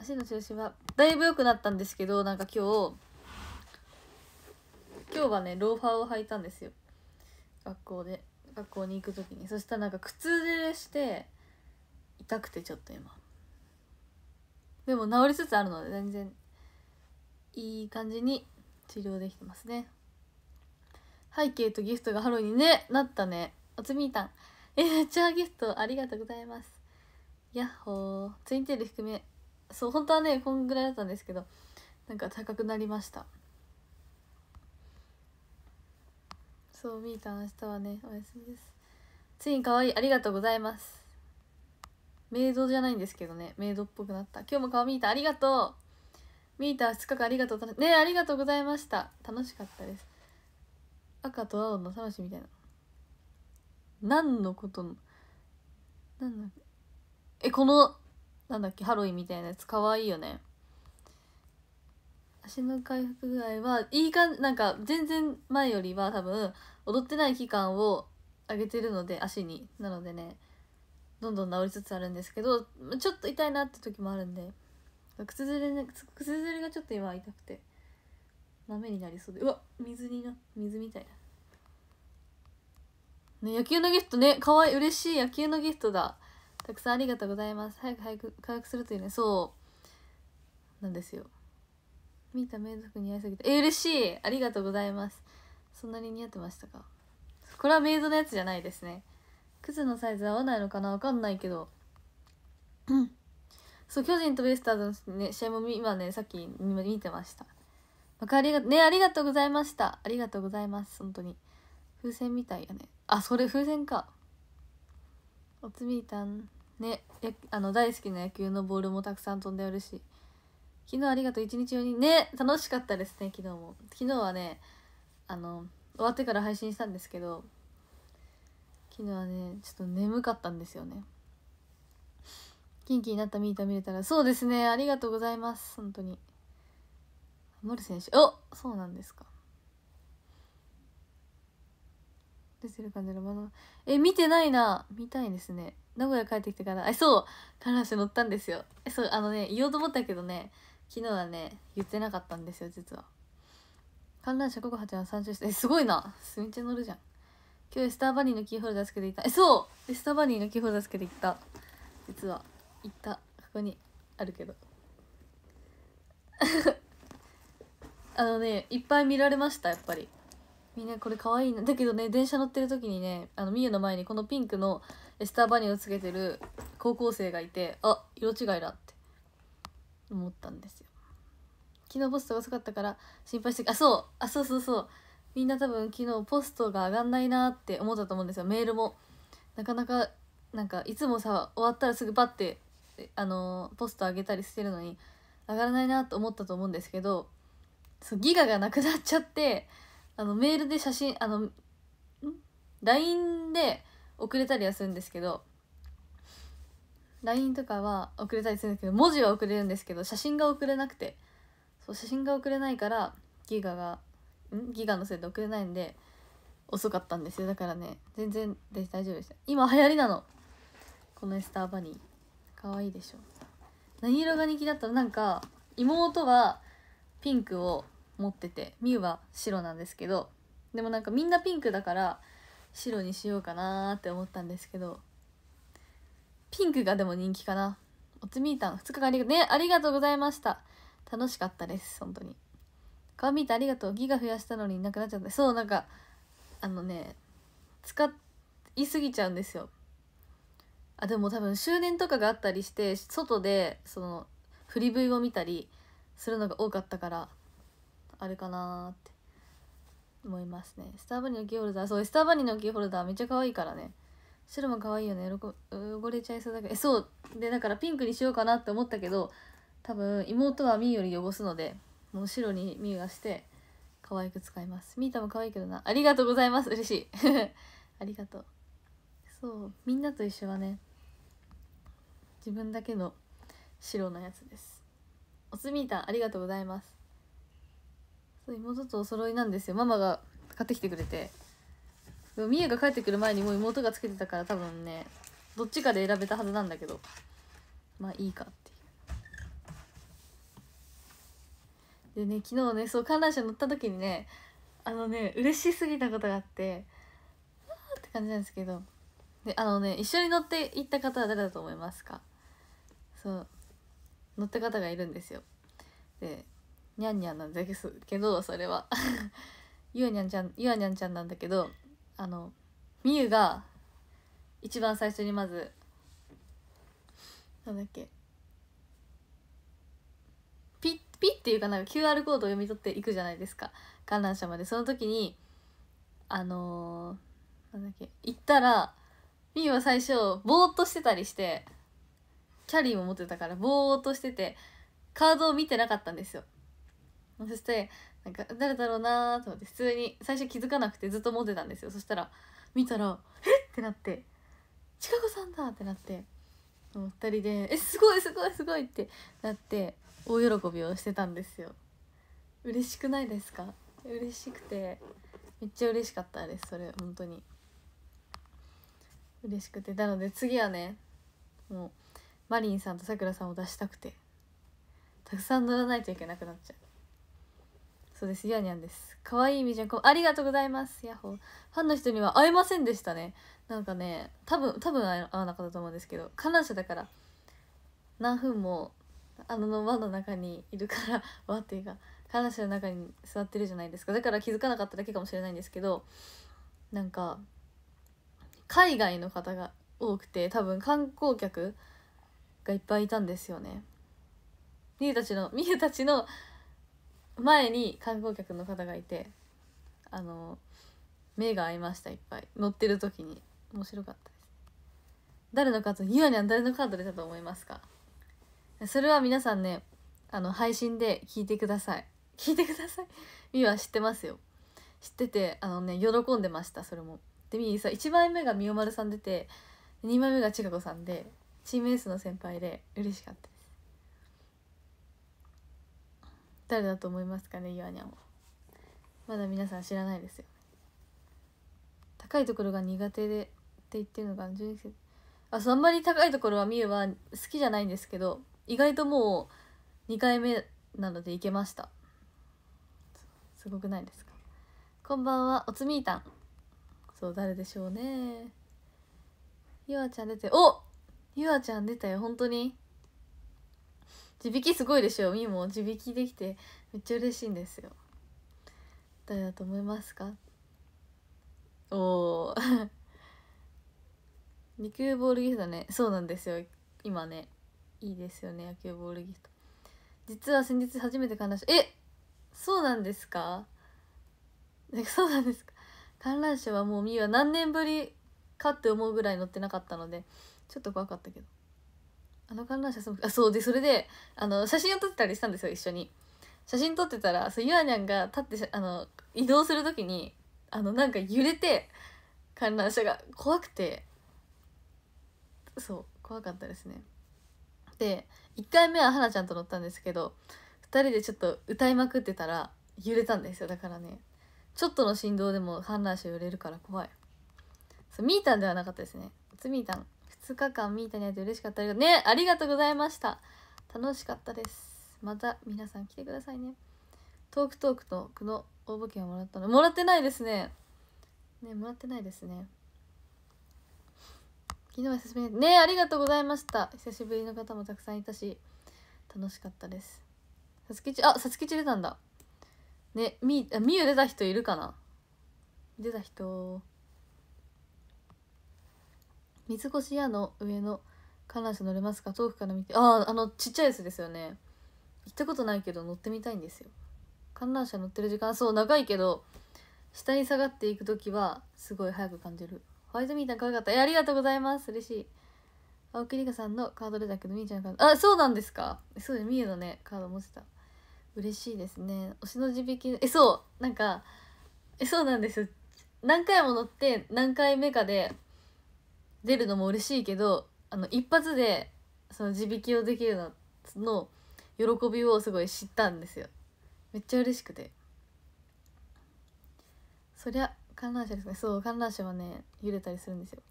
足の調子はだいぶ良くなったんですけどなんか今日今日はねローファーを履いたんですよ学校で学校に行く時にそしたらなんか靴ずれして痛くてちょっと今でも治りつつあるので全然いい感じに治療できてますね背景とギフトがハロウィンねなったねおつみーたんえめっちゃギフトありがとうございますやっほーツインテール低めそう本当はねこんぐらいだったんですけどなんか高くなりましたそうみーたん明日はねお休みですついに可愛いありがとうございますメイドじゃないんですけどねメイドっぽくなった今日も顔みーたんありがとうみーたん2日間ありがとうねありがとうございました楽しかったです赤と青の楽しみみたいな何のことの何のえこのなんだっけハロウィンみたいなやつかわいいよね足の回復具合はいい感じなんか全然前よりは多分踊ってない期間を上げてるので足になのでねどんどん治りつつあるんですけどちょっと痛いなって時もあるんで靴ずれ、ね、靴ずれがちょっと今痛くてダメになりそうでうわ水にな水みたいな、ね、野球のギフトねかわいい嬉しい野球のギフトだたくさんありがとうございます早く早く回復するというねそうなんですよ見た名族似合いすぎてえ嬉しいありがとうございますそんなに似合ってましたかこれはメイドのやつじゃないですね靴のサイズ合わないのかなわかんないけどうん そう巨人とベイスターズの、ね、試合も今ねさっき見てましたあかりがねありがとうございましたありがとうございます本当に風船みたいやねあそれ風船かおつみーたんねやあの大好きな野球のボールもたくさん飛んでおるし昨日ありがとう一日中にね楽しかったですね昨日も昨日はねあの終わってから配信したんですけど昨日はねちょっと眠かったんですよね元気になったミータ見れたらそうですねありがとうございます本当にモル選手おそうなんですか出てる感じのバナえ見てないな見たいですね名古屋帰ってきてからあそう観覧車乗ったんですよえそうあのね言おうと思ったけどね昨日はね言ってなかったんですよ実は観覧車午後8時30室えすごいなすみちゃん乗るじゃん今日スターバニーのキーホルダーつけていたえそうスターバニーのキーホルダーつけていった実は行ったここにあるけど あのねいっぱい見られましたやっぱりみんなこれ可愛いなだけどね電車乗ってる時にねあのみゆの前にこのピンクのエスターバニーをつけてる高校生がいてあ色違いだって思ったんですよ昨日ポストが遅かったから心配してあそうあそうそうそうみんな多分昨日ポストが上がんないなって思ったと思うんですよメールもなかなかなんかいつもさ終わったらすぐパッてあのポスト上げたりしてるのに上がらないなと思ったと思うんですけどそうギガがなくなっちゃってあのメールで写真あのん LINE で送れたりはするんですけど LINE とかは送れたりするんですけど文字は送れるんですけど写真が送れなくてそう写真が送れないからギガがんギガのせいで送れないんで遅かったんですよだからね全然で大丈夫でした今流行りなのこのエスターバニー可愛いでしょ何色が人気だったのなんか妹はピンクを持っててミュウは白なんですけどでもなんかみんなピンクだから白にしようかなって思ったんですけどピンクがでも人気かなおつみーたん2日間ありがねありがとうございました楽しかったです本当に顔見てありがとうギガ増やしたのになくなっちゃったそうなんかあのね使いすぎちゃうんですよあでも多分終電とかがあったりして外でその振り V を見たりするのが多かったからあるかなって思いますねスターバニのキーホルダーそうスターバニのキーホルダーめっちゃ可愛いからね白も可愛いよね汚れちゃいそうだけどそうでだからピンクにしようかなって思ったけど多分妹はミーより汚すのでもう白にミーがして可愛く使いますみーたも可愛いけどなありがとうございます嬉しい ありがとうそうみんなと一緒はね自分だけの白のやつですおつみーたありがとうございますそう妹とお揃いなんですよママが買ってきてくれてみえが帰ってくる前にもう妹がつけてたから多分ねどっちかで選べたはずなんだけどまあいいかっていうでね昨日ねそう観覧車乗った時にねあのね嬉しすぎたことがあってわって感じなんですけどであのね一緒に乗って行った方は誰だと思いますかそう乗った方がいるんですよでにゃんにゃんなんですけどそれはゆあにゃんちゃんにゃんちゃんなんだけどあのみゆが一番最初にまずなんだっけピッピッっていうかなんか QR コードを読み取っていくじゃないですか観覧車までその時にあのー、なんだっけ行ったらみゆは最初ぼーっとしてたりしてキャリーも持ってたからぼーっとしててカードを見てなかったんですよそしてなんか誰だろうなーと思って普通に最初気づかなくてずっと持ってたんですよそしたら見たら「えっ!」ってなって「ちかこさんだ!」ってなってもう2人で「えすごいすごいすごい!」ってなって大喜びをしてたんですよ嬉しくないですか嬉しくてめっちゃ嬉しかったですそれ本当に嬉しくてなので次はねもうマリンさんとさくらさんを出したくてたくさん乗らないといけなくなっちゃうそうです、ヤニャンです。可愛いみちゃん、ありがとうございます。ヤッホー。ファンの人には会えませんでしたね。なんかね、多分、多分会わなかったと思うんですけど、観覧車だから、何分も、あの輪の中にいるから、輪っていうか、観覧車の中に座ってるじゃないですか。だから気づかなかっただけかもしれないんですけど、なんか、海外の方が多くて、多分観光客がいっぱいいたんですよね。みゆたちの、みゆたちの前に観光客の方がいてあの目が合いましたいっぱい乗ってる時に面白かったです誰のカードゆあには誰のカード出たと思いますかそれは皆さんねあの配信で聞いてください聞いてくださいみは知ってますよ知っててあのね喜んでましたそれもでみーさ1枚目がみおまるさん出て2枚目がちかこさんでチームエースの先輩で嬉しかったです誰だと思いますかねゆあにゃんはまだ皆さん知らないですよ高いところが苦手でって言ってるのが12ああんまり高いところはみゆは好きじゃないんですけど意外ともう2回目なので行けましたすごくないですかこんばんはおつみーたんそう誰でしょうねゆあちゃん出ておゆあちゃん出たよ本当に地引きすごいでしょみーも地引きできてめっちゃ嬉しいんですよ誰だと思いますかおお 野球ボールギフトねそうなんですよ今ねいいですよね野球ボールギフト実は先日初めて観覧車えそうなんですかそうなんですか観覧車はもうみーは何年ぶりかって思うぐらい乗ってなかったのでちょっと怖かったけどあの観覧車すごく あそうでそれであの写真を撮ってたりしたんですよ一緒に写真撮ってたらそうゆあにゃんが立ってあの移動する時にあのなんか揺れて観覧車が怖くてそう怖かったですねで1回目ははなちゃんと乗ったんですけど2人でちょっと歌いまくってたら揺れたんですよだからねちょっとの振動でも観覧車揺れるから怖いそうミータンではなかったですねつみーたん2日間みーたに会えて嬉しかったねありがとうございました楽しかったですまた皆さん来てくださいねトークトークとこの応募券をもらったのもらってないですねねもらってないですね昨日は久しぶりにねありがとうございました久しぶりの方もたくさんいたし楽しかったですさつきちあさつきち出たんだねみあみゆ出た人いるかな出た人三越屋の上の観覧車乗れますか遠くから見てあああのちっちゃいやつですよね行ったことないけど乗ってみたいんですよ観覧車乗ってる時間そう長いけど下に下がっていく時はすごい早く感じるホワイトミータン可愛かったえありがとうございます嬉しい青木里香さんのカード出たけどみーちゃんカードあそうなんですかそうですみゆのねカード持ってた嬉しいですね推しの字引きえそうなんかえそうなんです何回も乗って何回目かで出るのも嬉しいけどあの一発でその地引きをできるのの喜びをすごい知ったんですよめっちゃ嬉しくてそりゃ観覧車ですねそう観覧車はね揺れたりするんですよ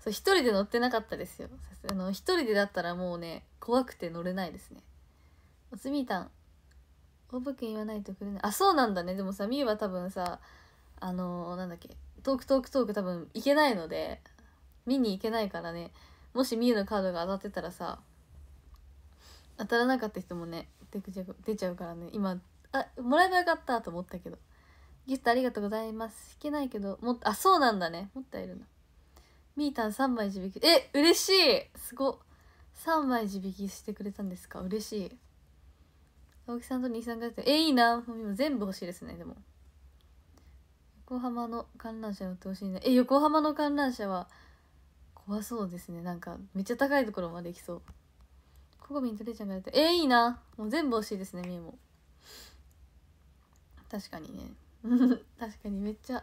そう一人で乗ってなかったですよあの一人でだったらもうね怖くて乗れないですねおつみーたんオープン券言わないとくれないあそうなんだねでもさみゆは多分さあのー、なんだっけトークトークトーク多分いけないので見に行けないからねもしミゆのカードが当たってたらさ当たらなかった人もね出ちゃうからね今あもらえばよかったと思ったけどギフトありがとうございます弾けないけどもあそうなんだねもっといるんだミータン3枚地引きえ嬉しいすごっ3枚地引きしてくれたんですか嬉しい青木さんと西さんがえいいな今全部欲しいですねでも横浜の観覧車乗ってほしいなえ横浜の観覧車は怖そうですねなんかめっちゃ高いところまで行きそうここミンとレちゃんがやってえー、いいなもう全部欲しいですねみえも確かにね 確かにめっちゃ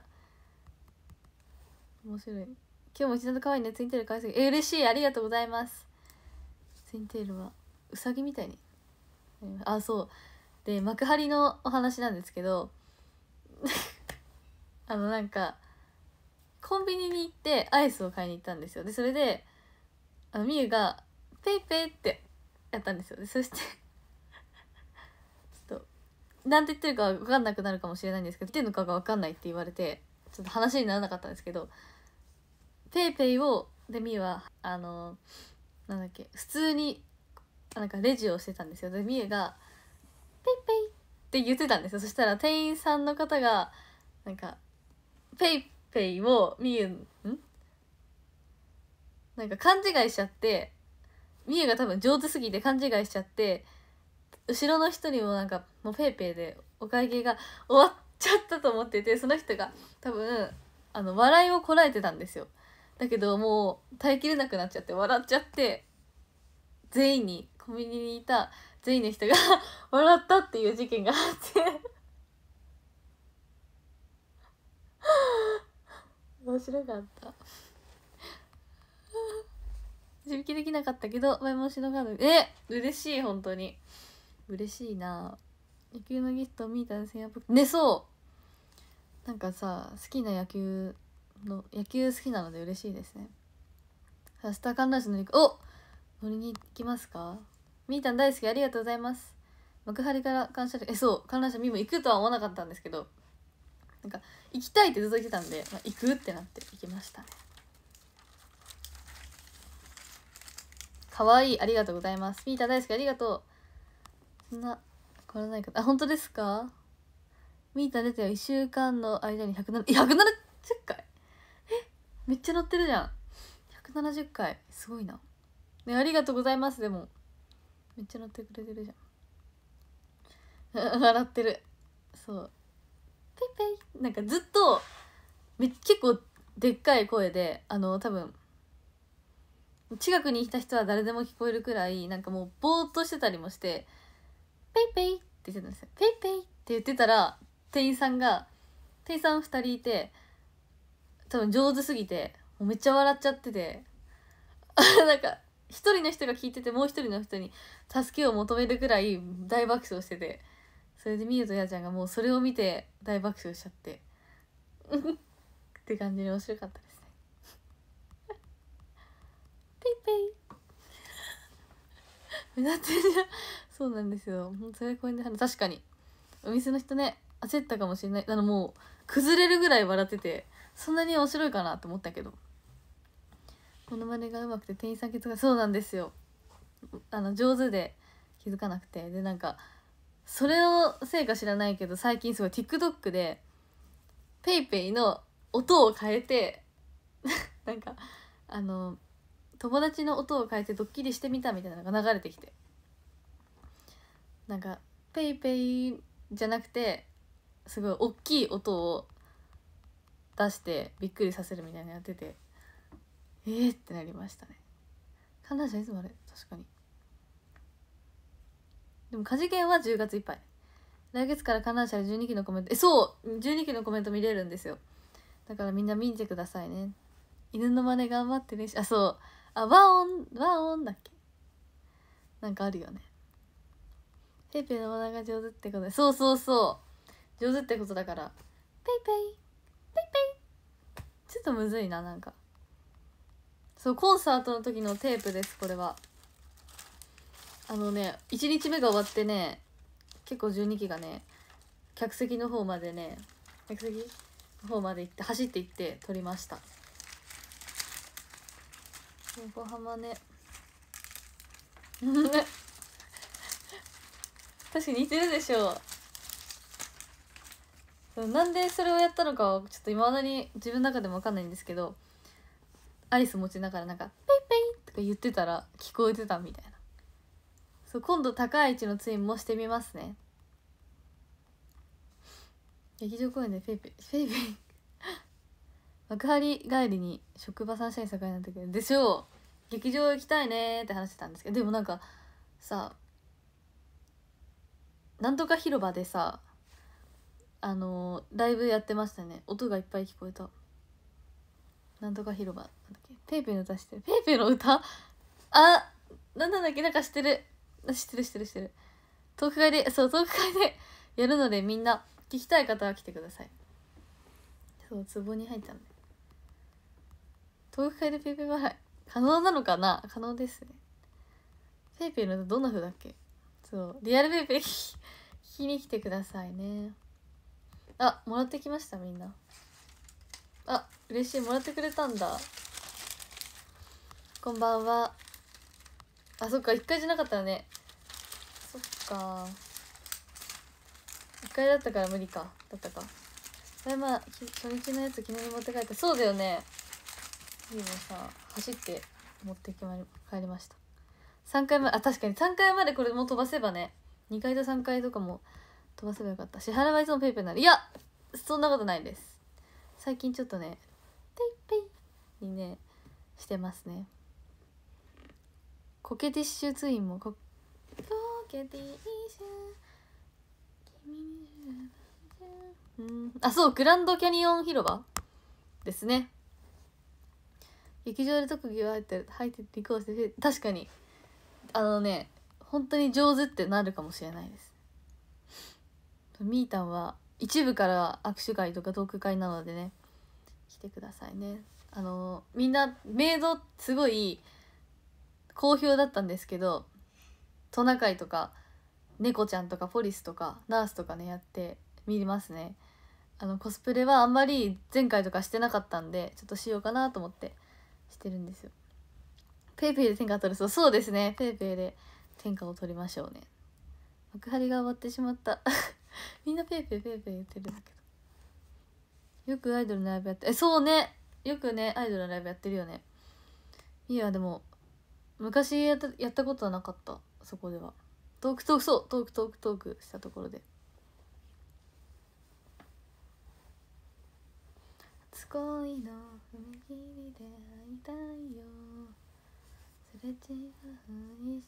面白い今日も一段と可愛いねツインテール可すぎえー、嬉しいありがとうございますツインテールはうさぎみたいにあそうで幕張のお話なんですけど あのなんかコンビニに行ってアイスを買いに行ったんですよでそれであみゆが「ペイペイ」ってやったんですよでそしてちょっと何て言ってるか分かんなくなるかもしれないんですけど言ってるのかが分かんないって言われてちょっと話にならなかったんですけど「ペイペイをでみゆはあのなんだっけ普通になんかレジをしてたんですよでみゆが「ペイペイ」って言ってたんですよそしたら店員さんの方がなんか「ペイペイをみゆんなんか勘違いしちゃってみゆが多分上手すぎて勘違いしちゃって後ろの人にもなんかもうペイペイでお会計が終わっちゃったと思っててその人が多分あの笑いをこらえてたんですよだけどもう耐えきれなくなっちゃって笑っちゃって全員にコンビニにいた全員の人が 笑ったっていう事件があって面白かった自引きできなかったけど前もしのカーえ嬉しい本当に嬉しいな野球のギフト見たら千夜ねそうなんかさ好きな野球の野球好きなので嬉しいですねさスター観覧車乗りお乗りに行きますかみーたん大好きありがとうございます幕張から感謝えそう観覧車見も行くとは思わなかったんですけどなんか行きたいって届いてたんで、まあ、行くってなって行きましたねかわいいありがとうございますみーた大好きありがとうそんな変わらないかあ本当ですかみーた出てよ1週間の間に170 170回えめっちゃ乗ってるじゃん170回すごいなねありがとうございますでもめっちゃ乗ってくれてるじゃん笑ってるそうペイなんかずっとめ結構でっかい声であの多分近くにいた人は誰でも聞こえるくらいなんかもうぼーっとしてたりもして「ペイペイ」って言ってたんですよ「ペイペイ」って言ってたら店員さんが店員さん2人いて多分上手すぎてもうめっちゃ笑っちゃってて なんか1人の人が聞いててもう1人の人に助けを求めるくらい大爆笑してて。それでみゆとやちゃんがもうそれを見て大爆笑しちゃって って感じで面白かったですね ペイペイ目立 ってじゃそうなんですよそれ公園で確かにお店の人ね焦ったかもしれないあのもう崩れるぐらい笑っててそんなに面白いかなと思ったけどこの真似がうまくて店員さん気づかそうなんですよあの上手で気づかなくてでなんかそれのせいか知らないけど最近すごい TikTok で PayPay の音を変えて なんかあの友達の音を変えてドッキリしてみたみたいなのが流れてきてなんか PayPay じゃなくてすごい大きい音を出してびっくりさせるみたいなのやっててえーってなりましたね観覧車いつもあれ確かにでも、かじけんは10月いっぱい。来月から観覧車で12期のコメント、え、そう !12 期のコメント見れるんですよ。だからみんな見てくださいね。犬の真似頑張ってねし、あ、そう。あ、ン、ワオンだっけなんかあるよね。ペイペイの真似が上手ってことで、そうそうそう。上手ってことだから。ペイペイ、ペイペイ。ちょっとむずいな、なんか。そう、コンサートの時のテープです、これは。あのね1日目が終わってね結構12期がね客席の方までね客席の方まで行って走って行って撮りました横浜ね 確かに似てるでしょうなんでそれをやったのかはちょっといまだに自分の中でも分かんないんですけどアリス持ちながらなんか「ペイペイ!」とか言ってたら聞こえてたみたいなそう今度高い位置のツインもしてみますね劇場公演でフェイペイフェイペイ幕張帰りに職場サンシャイン境なんだけどでしょう劇場行きたいねって話してたんですけどでもなんかさなんとか広場でさあのー、ライブやってましたね音がいっぱい聞こえたなんとか広場なんだっけペイペイの歌してるペイペイの歌あなんなんだっけなんかしてる知ってる知ってる知ってるトーク会でそうトーク会でやるのでみんな聞きたい方は来てくださいそうツボに入ったんでトーク会でペイペイ払い可能なのかな可能ですねペイペイのどんな風だっけそうリアルペイペイ 聞きに来てくださいねあもらってきましたみんなあ嬉しいもらってくれたんだこんばんはあそっか一回じゃなかったねそっか一回だったから無理かだったか前まあ初日のやつ昨日持って帰ったそうだよねでもさ走って持ってきま帰りました3回まあ確かに3回までこれも飛ばせばね2回と3回とかも飛ばせばよかった支払いはいつもペイペイなるいやそんなことないです最近ちょっとねペイペイにねしてますねコケティッシュツインもコケティッシュあそうグランドキャニオン広場ですね劇場で特技が入って入って離婚して確かにあのね本当に上手ってなるかもしれないですみーたんは一部から握手会とかトーク会なのでね来てくださいねあのみんなメイドすごい好評だったんですけどトナカイとか猫ちゃんとかポリスとかナースとかねやってみますねあのコスプレはあんまり前回とかしてなかったんでちょっとしようかなと思ってしてるんですよ PayPay で天下取るそうそうですね PayPay で天下を取りましょうね幕張が終わってしまった みんな PayPay ペイ p a y ペイペイ言ってるんだけどよくアイドルのライブやってえそうねよくねアイドルのライブやってるよねいやでも昔やったやったことはなかったそこではトークトークそうトークトークトークしたところで初恋の踏切で会いたいよすれ違うふり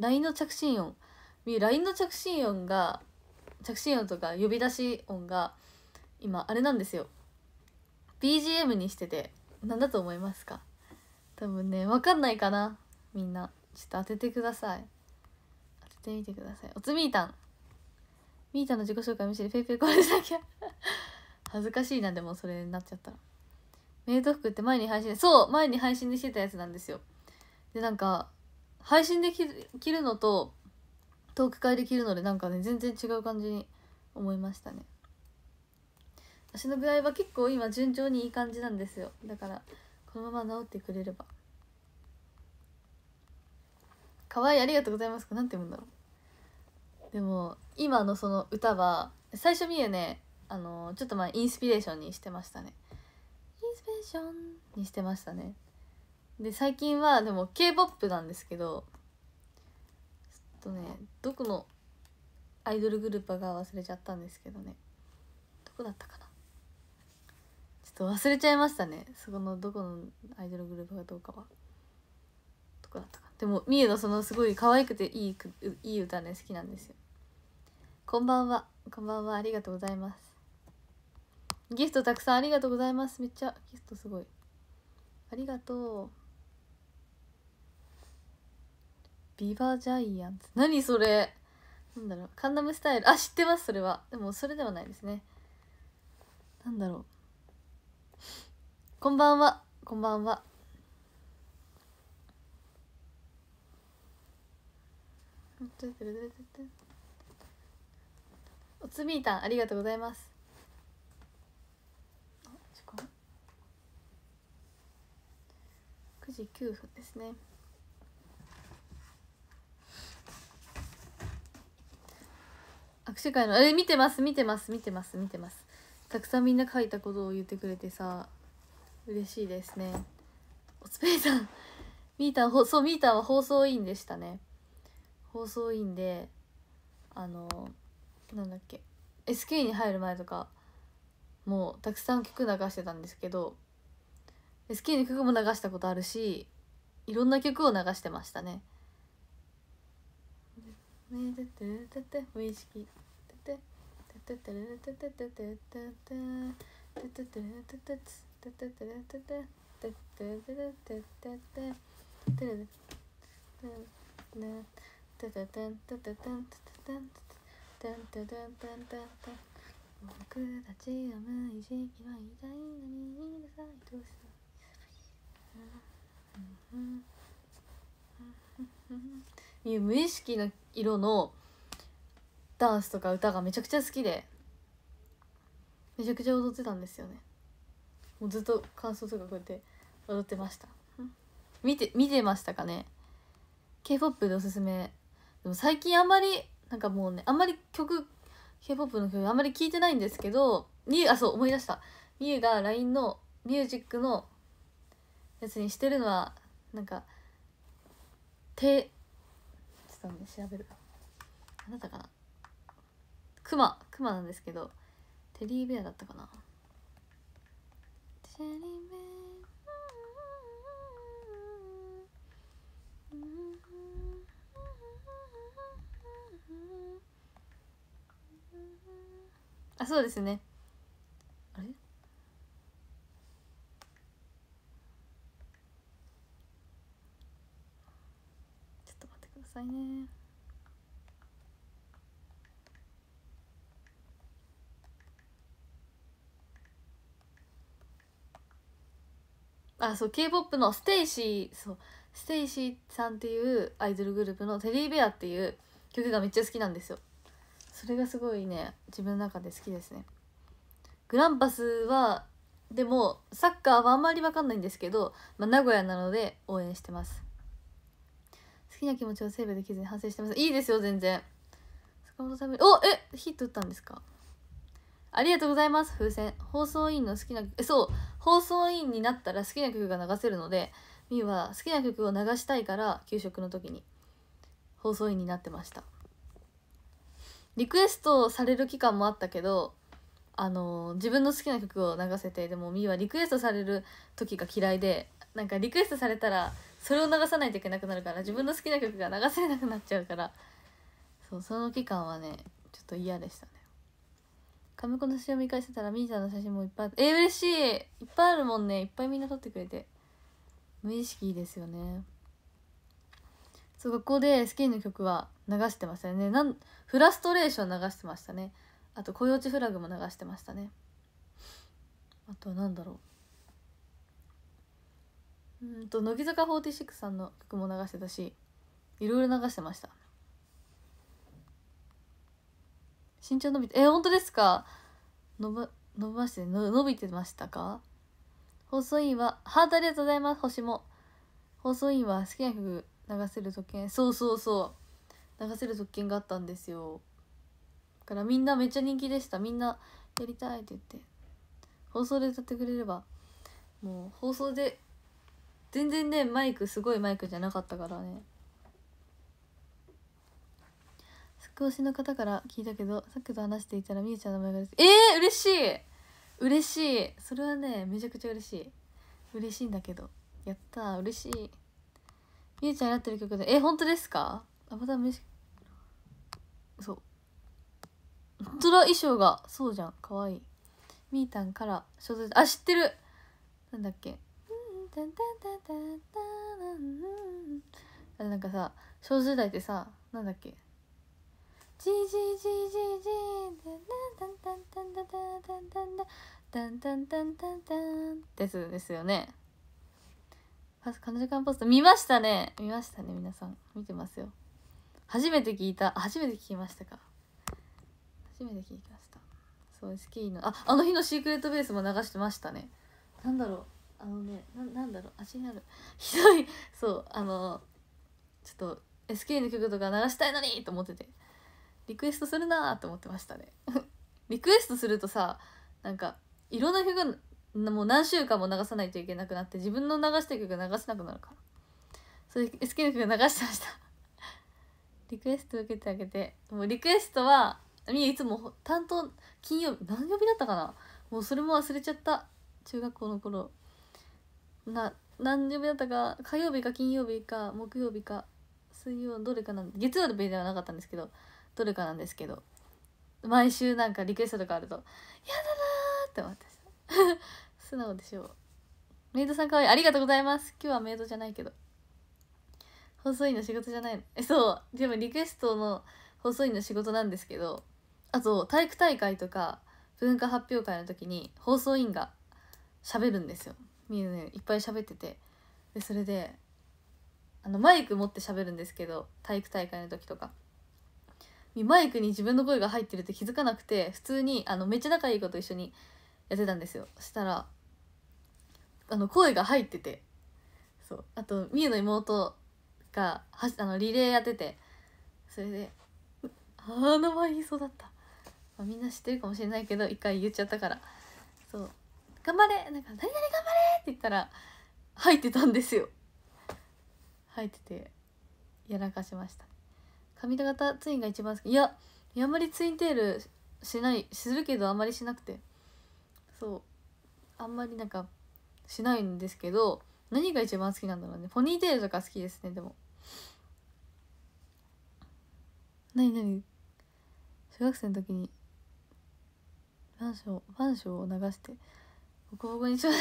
LINE の着信音 LINE の着信音が着信音とか呼び出し音が今あれなんですよ BGM にしてて何だと思いますか多分ね分かんないかなみんなちょっと当ててください当ててみてくださいおつみーたんみーたんの自己紹介見せてペイペイこれだけ 恥ずかしいなでもそれになっちゃったらメイド服って前に配信そう前に配信でしてたやつなんですよでなんか配信で着るのとトーク会で着るのでなんかね全然違う感じに思いましたね足の具合は結構今順調にいい感じなんですよだからこのまま治ってくれれば可愛いありがとうございますなんて読むんだろうでも今のその歌は最初見えねあのちょっとまあインスピレーションにしてましたねインスピレーションにしてましたねで最近はでも k p o p なんですけどちょっとねどこのアイドルグループが忘れちゃったんですけどねどこだったかなちょっと忘れちゃいましたねそこのどこのアイドルグループがどうかはどこだったかでもみゆのそのすごい可愛くていいいい歌ね好きなんですよこんばんはこんばんはありがとうございますギフトたくさんありがとうございますめっちゃギフトすごいありがとうビバジャイアンツ何それなんだろうカンナムスタイルあ知ってますそれはでもそれではないですねなんだろうこんばんはこんばんはおつみーたんありがとうございます9時9分ですね握手会のあれ見てます見てます見てます見てますたくさんみんな書いたことを言ってくれてさ嬉しいですねおつぺいさんみーたんそうみーたんは放送委員でしたね放送委員であのなんだっけ SK に入る前とかもうたくさん曲流してたんですけど SK の曲も流したことあるしいろんな曲を流してましたね。無意識タタタンタタタンタタタンタタタンタタタンタタ僕たちは無意識の偉大なにいるさいとさいう無意識の色のダンスとか歌がめちゃくちゃ好きでめちゃくちゃ踊ってたんですよねもうずっと感想とかこうやって踊ってました見て見てましたかね K-POP でおすすめでも最近あんまりなんかもうねあんまり曲 k p o p の曲あんまり聞いてないんですけどみゆあそう思い出したみゆが LINE のミュージックのやつにしてるのはなんか「て」ちょっとね調べるあなたかなクマクマなんですけどテリーベアだったかなテリーベアあそうですねあれちょっと待ってくださいねあそう K−POP のステイシーそうステイシーさんっていうアイドルグループの「テディベア」っていう曲がめっちゃ好きなんですよそれがすごいね自分の中で好きですねグランパスはでもサッカーはあんまり分かんないんですけど、まあ、名古屋なので応援してます好きな気持ちをセーブできずに反省してますいいですよ全然坂本さんおえヒット打ったんですかありがとうございます風船放送委員の好きなえそう放送委員になったら好きな曲が流せるのでみーは好きな曲を流したいから給食の時に放送委員になってましたリクエストされる期間もあったけどあの自分の好きな曲を流せてでもみーはリクエストされる時が嫌いでなんかリクエストされたらそれを流さないといけなくなるから自分の好きな曲が流せれなくなっちゃうからそうその期間はねちょっと嫌でしたね亀子の詩を見返してたらみーちゃんの写真もいっぱいえー、嬉しいいっぱいあるもんねいっぱいみんな撮ってくれて無意識ですよねそう学校でスキーの曲は流してましたねなんフラストレーション流してましたねあと「恋落ちフラグ」も流してましたねあとは何だろううんと乃木坂46さんの曲も流してたしいろいろ流してました身長伸びてえ本当ですか伸ば伸びましての伸びてましたか放送委員はハートありがとうございます星も細いは好きな曲流せる特権そうそうそう流せる特権があったんですよだからみんなめっちゃ人気でしたみんなやりたいって言って放送で歌ってくれればもう放送で全然ねマイクすごいマイクじゃなかったからね少しの方から聞いたけどさっきと話していたらみゆちゃんの名前が出てええー、嬉しい嬉しいそれはねめちゃくちゃ嬉しい嬉しいんだけどやったー嬉しいゆうちゃんやってる曲でえ本当ですかアバターそう本当だ衣装がそうじゃんかわいいみーたんから小説あ知ってるなんだっけなんかさ小女時代ってさなんだっけジジジジジダンダンダンダンダンダンダンダンダンダンダンダンダンダンってやつですよねあ、この時間ポスト見ましたね。見ましたね、皆さん。見てますよ。初めて聞いた。初めて聞きましたか。初めて聞きました。そう、スキーの。あ、あの日のシークレットベースも流してましたね。なんだろう。あのね、ななんだろう。足になる。ひどい。そう、あの、ちょっと、SK の曲とか流したいのにと思ってて。リクエストするなー思ってましたね。リクエストするとさ、なんか、いろんな曲もう何週間も流さないといけなくなって自分の流した曲が流せなくなるからそれ好きな曲流してました リクエスト受けてあげてもうリクエストはみゆいつも担当金曜日何曜日だったかなもうそれも忘れちゃった中学校の頃な何曜日だったか火曜日か金曜日か木曜日か水曜どれかなん月曜日ではなかったんですけどどれかなんですけど毎週なんかリクエストとかあると「やだな」って思ってました素直でしょうメイドさんかわいいありがとうございます今日はメイドじゃないけど細いの仕事じゃないのえそうでもリクエストの細いの仕事なんですけどあと体育大会とか文化発表会の時に放送委員が喋るんですよみんなねいっぱい喋っててでそれであのマイク持って喋るんですけど体育大会の時とかマイクに自分の声が入ってるって気づかなくて普通にあのめっちゃ仲いい子と一緒にやってたんですよそしたらあの声が入っててそうあとみゆの妹がはあのリレーやっててそれで「あ名前言いそうだった」まあ、みんな知ってるかもしれないけど一回言っちゃったからそう「頑張れ!」なんか「何々頑張れ!」って言ったら入ってたんですよ入っててやらかしました髪型ツインが一番好きいやあんまりツインテールしないするけどあんまりしなくてそうあんまりなんかしないんですけど何が一番好きなんだろうねポニーテールとか好きですねでも何何小学生の時に番章番章を流してボコボコにしまし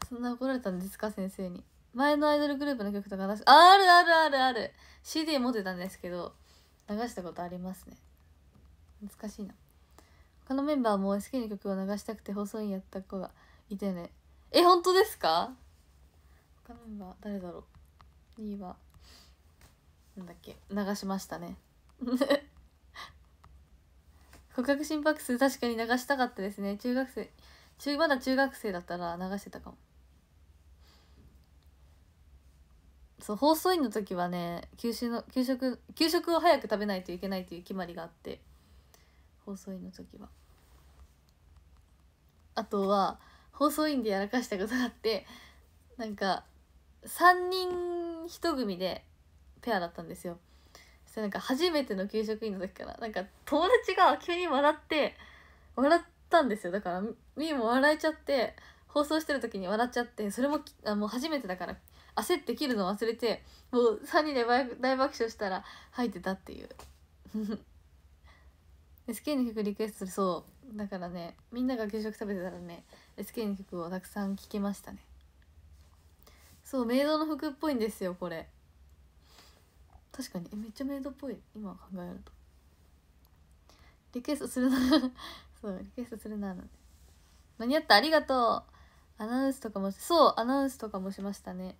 た そんな怒られたんですか先生に前のアイドルグループの曲とか流しあるあるあるある CD 持ってたんですけど流したことありますね難しいな他のメンバーも好きな曲を流したくて放送員やった子がいてねえ本当ですか他メンバー誰だろう2位はなんだっけ流しましたね骨格 心拍数確かに流したかったですね中学生中まだ中学生だったら流してたかもそう放送員の時はね給食の給食給食を早く食べないといけないという決まりがあって放送員の時はあとは放送委員でやらかしたことがあってなんか3人1組でペアだったんですよそしてなんか初めての給食員の時からなんか友達が急に笑って笑ったんですよだからみーも笑えちゃって放送してる時に笑っちゃってそれもあもう初めてだから焦って切るの忘れてもう3人で大爆笑したら入ってたっていう SK の曲リクエストするそうだからねみんなが給食食べてたらね SK の曲をたくさん聴けましたねそうメイドの服っぽいんですよこれ確かにえめっちゃメイドっぽい今考えるとリクエストするな そうリクエストするなの間に合ったありがとうアナウンスとかもそうアナウンスとかもしましたね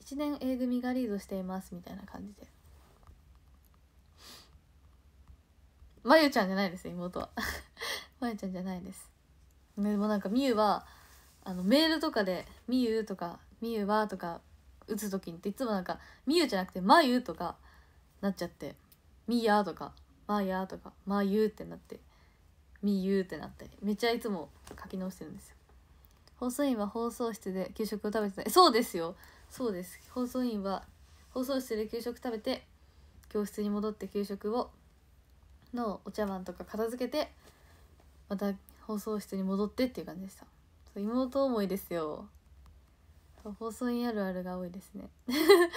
1年 A 組がリードしていますみたいな感じでまゆちゃんじゃないです妹は まゆちゃんじゃないですでもなんかみゆはあのメールとかで「みゆ」とか「みゆは」とか打つ時にっていつもなんか「みゆ」じゃなくて「まゆ」とかなっちゃって「みや」とか「まや」とか「まゆ」ってなって「みゆ」ってなってめっちゃいつも書き直してるんですよ。放送員は放送室で給食を食べてたそうですよそうです放送員は放送室で給食食べて教室に戻って給食をのお茶碗とか片付けてまた放送室に戻ってっていう感じでしたそう妹思いですよ放送員あるあるが多いですね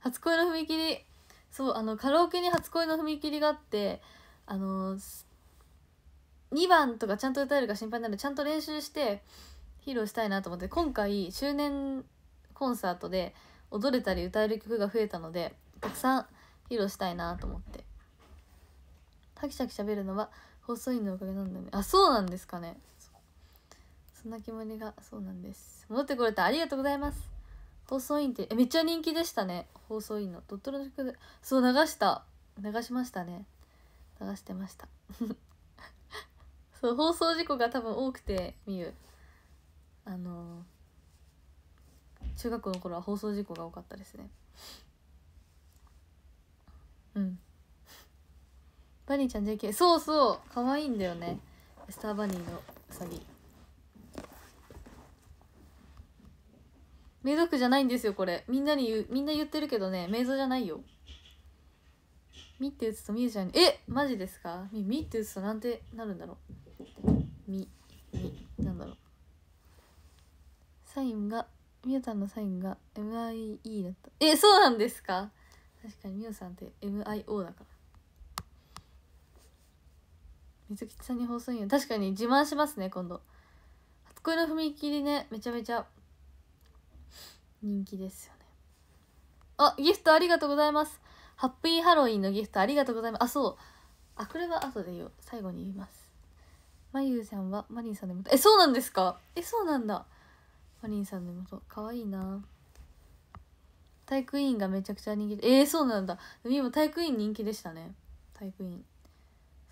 初恋の踏切そうあのカラオケに初恋の踏切があってあの2番とかちゃんと歌えるか心配なのでちゃんと練習して披露したいなと思って今回周年コンサートで踊れたり歌える曲が増えたのでたくさん披露したいなと思って。ハキシャキ喋るのは細いのおかげなんだねあそうなんですかねそんな気持ちがそうなんです戻ってこれてありがとうございます放送委員ってえめっちゃ人気でしたね放送委員のド鳥取の曲でそう流した流しましたね流してました そう放送事故が多分多くてみゆあの中学校の頃は放送事故が多かったですねうんバニーちゃん JK そうそう可愛いんだよねスターバニーのウサギメイド服じゃないんですよこれみんなに言うみんな言ってるけどねメイドじゃないよみって打つとみゆちゃんにえマジですかみみって打つとなんてなるんだろうみみなんだろうサインがみゆさんのサインが MIE だったえそうなんですか確かにみゆさんって MIO だから水吉さんに放送員確かに自慢しますね今度初恋の踏切ねめちゃめちゃ人気ですよねあギフトありがとうございますハッピーハロウィンのギフトありがとうございますあそうあこれは後で言う最後に言いますまゆうさんはマリンさんのもえそうなんですかえそうなんだマリンさんの元かわいいな体育委員がめちゃくちゃ人気でえー、そうなんだでも今体育委員人気でしたね体育委員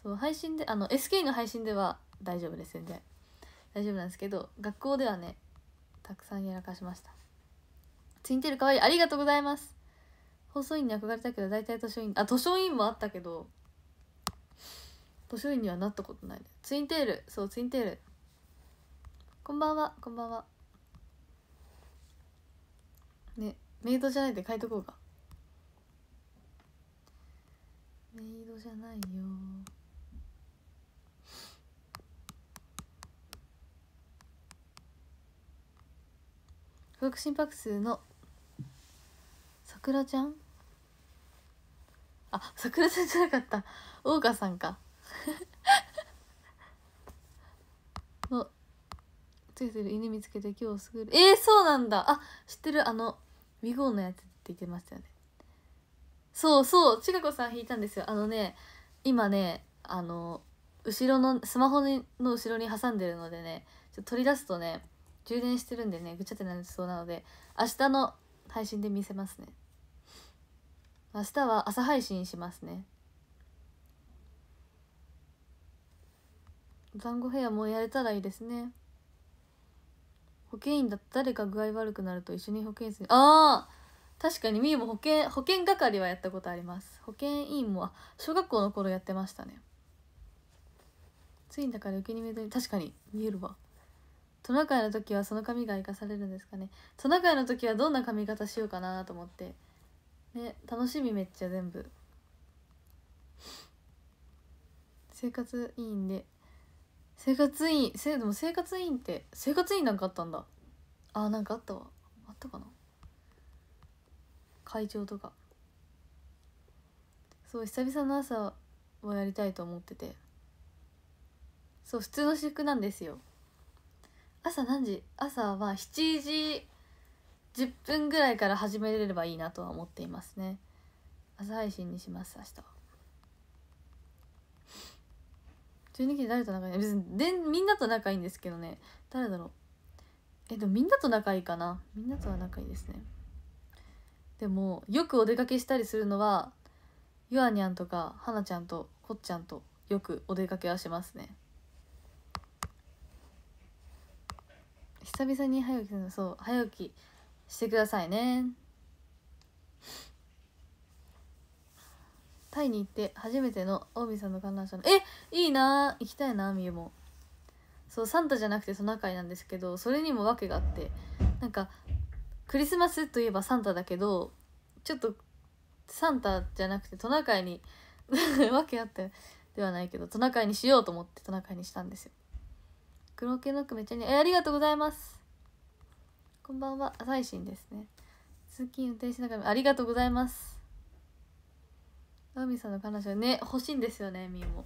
そう配信であの SK の配信では大丈夫です全然大丈夫なんですけど学校ではねたくさんやらかしましたツインテールかわいいありがとうございます放送員に憧れたけど大体図書院あ図書院もあったけど図書院にはなったことない、ツインテールそうツインテールこんばんはこんばんはねメイドじゃないで書いとこうかメイドじゃないよ腹心拍数のさくらちゃんあさくらちゃんじゃなかった大川さんか のついてる犬見つけて今日すぐるえー、そうなんだあ知ってるあのウィゴーのやつって言ってましたよねそうそうちかこさん弾いたんですよあのね今ねあの後ろのスマホの後ろに挟んでるのでねちょっと取り出すとね充電してるんでねぐちゃってなりそうなので明日の配信で見せますね明日は朝配信しますね残護部屋もやれたらいいですね保健員だった誰か具合悪くなると一緒に保健室にああ確かにみゆも保健保健係はやったことあります保健委員も小学校の頃やってましたねついんだから受けに目で確かに見えるわトナカイの時はその髪が生かされるんですかねトナカイの時はどんな髪型しようかなと思ってね楽しみめっちゃ全部生活委員で生活委員でも生活委員って生活委員なんかあったんだあなんかあったわあったかな会長とかそう久々の朝をやりたいと思っててそう普通の私服なんですよ朝何時朝は7時10分ぐらいから始めれればいいなとは思っていますね朝配信にします明日12期で誰と仲いい別にでみんなと仲いいんですけどね誰だろうえでもみんなと仲いいかなみんなとは仲いいですねでもよくお出かけしたりするのはゆあにゃんとかはなちゃんとこっちゃんとよくお出かけはしますね久々に早起きするのそう早起きしてくださいねタイに行って初めての近江さんの観覧車のえいいな行きたいなみゆもそうサンタじゃなくてトナカイなんですけどそれにも訳があってなんかクリスマスといえばサンタだけどちょっとサンタじゃなくてトナカイに 訳あってではないけどトナカイにしようと思ってトナカイにしたんですよ黒毛のくめちゃにえありがとうございますこんばんは最新ですね通勤運転しながらありがとうございます海さんの彼女ね欲しいんですよねみーも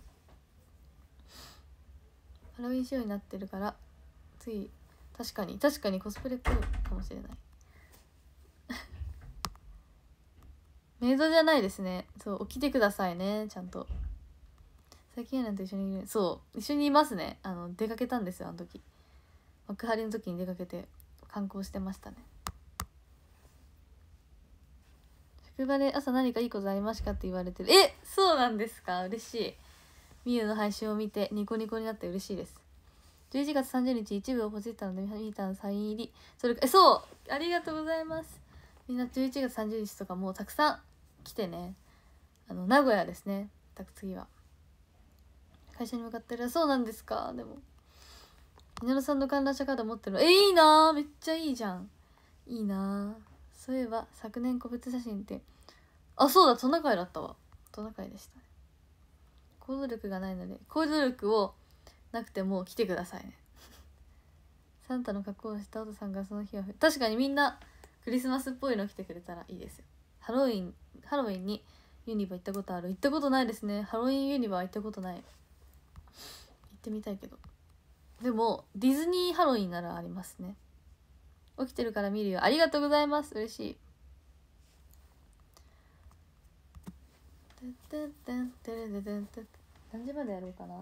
ハロウィン仕様になってるからつい確かに確かにコスプレっぽいかもしれない メイドじゃないですねそう起きてくださいねちゃんと最近やなんと一緒にいるそう一緒にいますねあの出かけたんですよあの時幕張の時に出かけて観光してましたね職場で朝何かいいことありましたかって言われてるえそうなんですか嬉しいみゆの配信を見てニコニコになって嬉しいです11月30日一部をポチったのでみーたんサイン入りそれかえそうありがとうございますみんな11月30日とかもうたくさん来てねあの名古屋ですねた次は。会社に向かってるそうなんですかでも稲田さんの観覧車カード持ってるのえいいなめっちゃいいじゃんいいなそういえば昨年個別写真ってあそうだトナカイだったわトナカイでしたね行動力がないので行動力をなくても来てくださいね サンタの格好をしたおさんがその日は確かにみんなクリスマスっぽいの来てくれたらいいですよハロウィンハロウィンにユニバ行ったことある行ったことないですねハロウィンユニバ行ったことないってみたいけどでもディズニーハロウィンならありますね起きてるから見るよありがとうございます嬉しい何時までやろうかな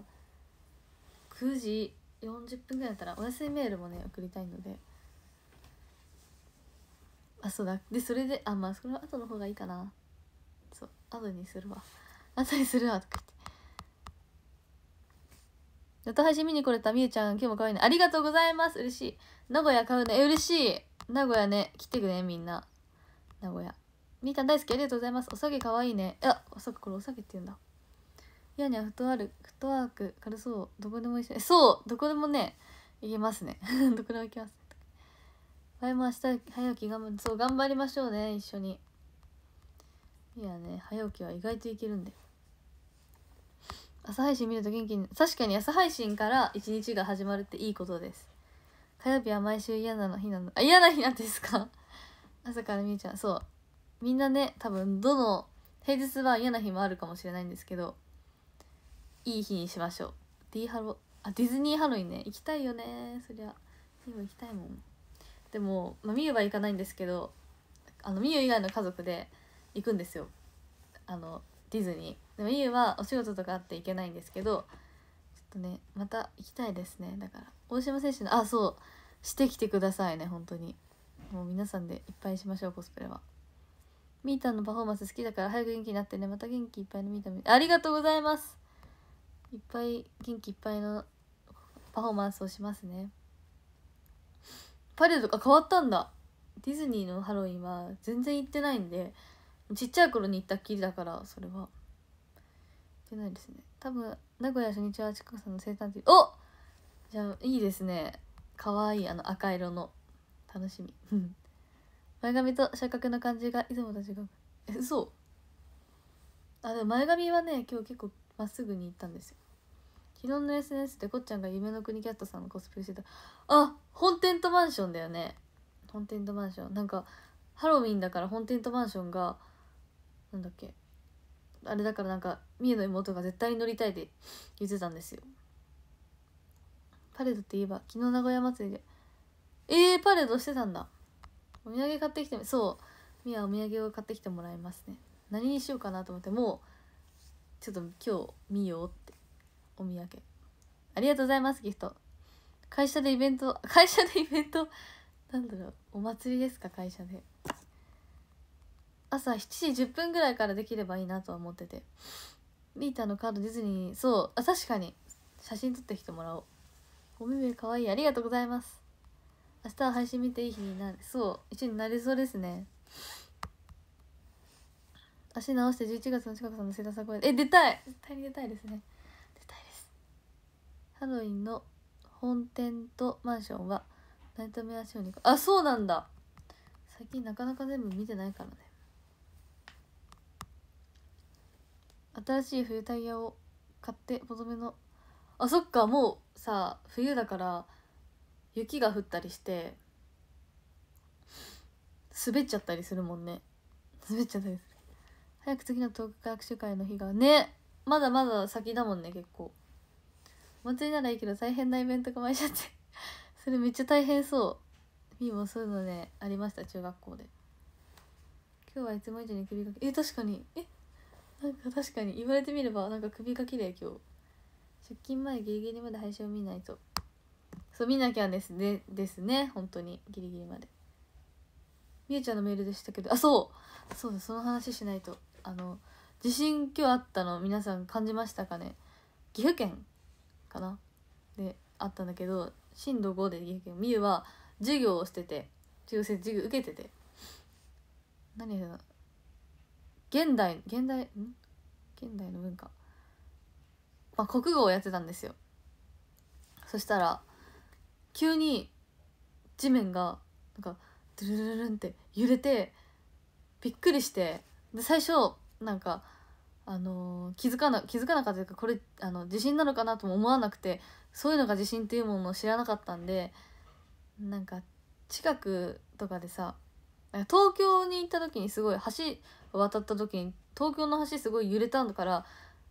9時40分ぐらいだったらお休みメールもね送りたいのであそうだでそれであまあそれは後の方がいいかなそう後にするわ後にするわとか言ってネタ配信見に来れたみゆちゃん、今日も可愛いね。ありがとうございます。嬉しい。名古屋買うね。え、嬉しい。名古屋ね。来てくね、みんな。名古屋。みーちゃん大好き。ありがとうございます。お酒可愛いね。あ、お酒、これお酒って言うんだ。いやにゃ、フットワーク、フットワーク、軽そう。どこでも一緒に。そうどこでもね、行けますね。どこでも行きます。はい、もう明日、早起き頑張る。そう、頑張りましょうね、一緒に。いやね、早起きは意外といけるんだよ。朝配信見ると元気に確かに朝配信から一日が始まるっていいことです火曜日は毎週嫌なの日なのあ嫌な日なんですか 朝からみゆちゃんそうみんなね多分どの平日は嫌な日もあるかもしれないんですけどいい日にしましょう D ハロあディズニーハロウィンね行きたいよねそりゃ今行きたいもんでも、まあ、みゆは行かないんですけどあのみゆ以外の家族で行くんですよあのディズニーでも家はお仕事とかあって行けないんですけどちょっとねまた行きたいですねだから大島選手のあそうしてきてくださいね本当にもう皆さんでいっぱいしましょうコスプレはみーたんのパフォーマンス好きだから早く元気になってねまた元気いっぱいのみーたんありがとうございますいっぱい元気いっぱいのパフォーマンスをしますねパレードが変わったんだディズニーのハロウィンは全然行ってないんでちっちゃい頃に行ったっきりだからそれは。てないですね多分名古屋初日はちくさんの生誕日おじゃあいいですねかわいいあの赤色の楽しみ 前髪と触覚の感じがいつもと違うえそうあでも前髪はね今日結構まっすぐに行ったんですよ昨日の SNS でこっちゃんが夢の国キャットさんのコスプレしてたあ本店とマンションだよね本店とマンションなんかハロウィンだから本店とマンションがなんだっけあれだからなんか三重の妹が絶対に乗りたいで言ってたんですよパレードって言えば昨日名古屋祭りでえー、パレードしてたんだお土産買ってきてそうみはお土産を買ってきてもらいますね何にしようかなと思ってもうちょっと今日見ようってお土産ありがとうございますギフト会社でイベント会社でイベントなんだろうお祭りですか会社で朝7時10分ぐらいからできればいいなとは思っててミータのカードディズニーそうあ確かに写真撮ってきてもらおうおめめかわいいありがとうございます明日は配信見ていい日になるそう一緒になりそうですね足直して11月の近くさんのセダサ公演え出たい絶対に出たいですね出たいですハロウィンの本店とマンションはナイトメアショーにあそうなんだ最近なかなか全部見てないからね新しい冬タイヤを買って求めのあそっかもうさ冬だから雪が降ったりして滑っちゃったりするもんね滑っちゃったりする早く次のトーク学習会の日がねまだまだ先だもんね結構お祭りならいいけど大変なイベントが毎週って それめっちゃ大変そうみーもそういうのねありました中学校で今日はいつも以上に首がけえ確かにえなんか確かに言われてみればなんか首がきれい今日出勤前ギリギリまで配信を見ないとそう見なきゃですねですね本当にギリギリまでみゆちゃんのメールでしたけどあそうそうですその話しないとあの地震今日あったの皆さん感じましたかね岐阜県かなであったんだけど震度5で岐阜県みゆは授業をしてて中学授業受けてて何や現代現代ん現代の文化、まあ、国語をやってたんですよそしたら急に地面がなんかドゥルルルンって揺れてびっくりしてで最初なんかあのー、気づかな気づかなかったというかこれあの地震なのかなとも思わなくてそういうのが地震っていうものを知らなかったんでなんか近くとかでさ東京に行った時にすごい橋渡った時に東京の橋すごい揺れたんだから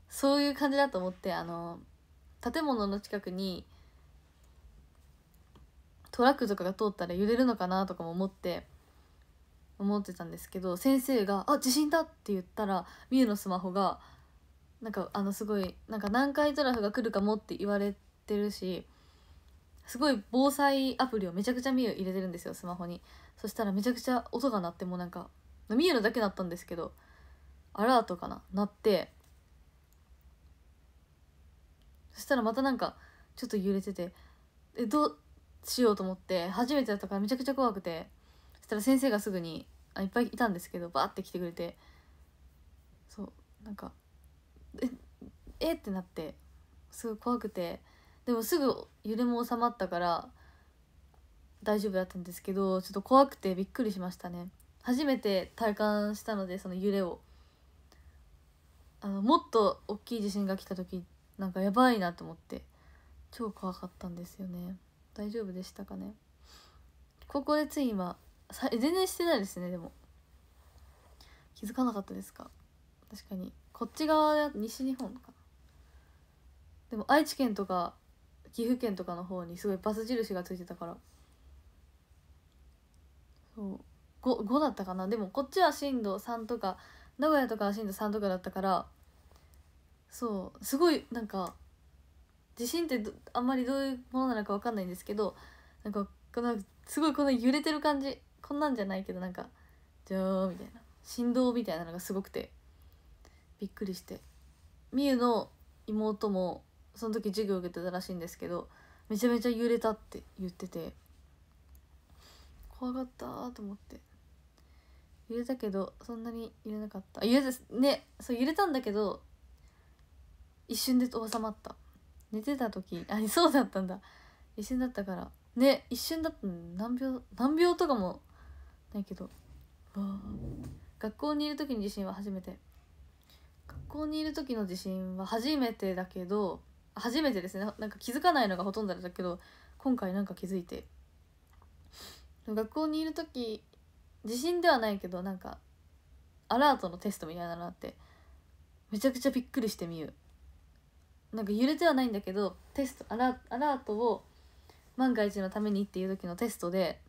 そういう感じだと思ってあの建物の近くにトラックとかが通ったら揺れるのかなとかも思って思ってたんですけど先生が「あ地震だ!」って言ったらみゆのスマホがなんかあのすごいなんか南海トラフが来るかもって言われてるしすごい防災アプリをめちゃくちゃみゆ入れてるんですよスマホにそしたらめちゃくちゃ音が鳴ってもなんか見えるのだけだったんですけどアラートかな鳴ってそしたらまたなんかちょっと揺れててえどうしようと思って初めてだったからめちゃくちゃ怖くてそしたら先生がすぐにあいっぱいいたんですけどバーって来てくれてそうなんかええってなってすごい怖くてでもすぐ揺れも収まったから大丈夫だったんですけどちょっと怖くてびっくりしましたね。初めて体感したのでその揺れをあのもっと大きい地震が来た時なんかやばいなと思って超怖かったんですよね大丈夫でしたかねここでつい今全然してないですねでも気づかなかったですか確かにこっち側西日本かなでも愛知県とか岐阜県とかの方にすごいバス印がついてたからそう 5, 5だったかなでもこっちは震度3とか名古屋とかは震度3とかだったからそうすごいなんか地震ってあんまりどういうものなのか分かんないんですけどなんかこのすごいこの揺れてる感じこんなんじゃないけどなんかジョーみたいな振動みたいなのがすごくてびっくりしてみゆの妹もその時授業受けてたらしいんですけどめちゃめちゃ揺れたって言ってて怖かったと思って揺れたけどそんなに揺れなかった揺れねそう揺れたんだけど一瞬で収まった寝てた時あそうだったんだ一瞬だったからね一瞬だった何秒何秒とかもないけど学校にいる時の地震は初めて学校にいる時の地震は初めてだけど初めてですねなんか気づかないのがほとんどだけど今回なんか気づいて学校にいる時地震ではないけどなんかアラートのテストみたいなってめちゃくちゃびっくりしてみるなんか揺れてはないんだけどテストアラアラートを万が一のためにっていう時のテストで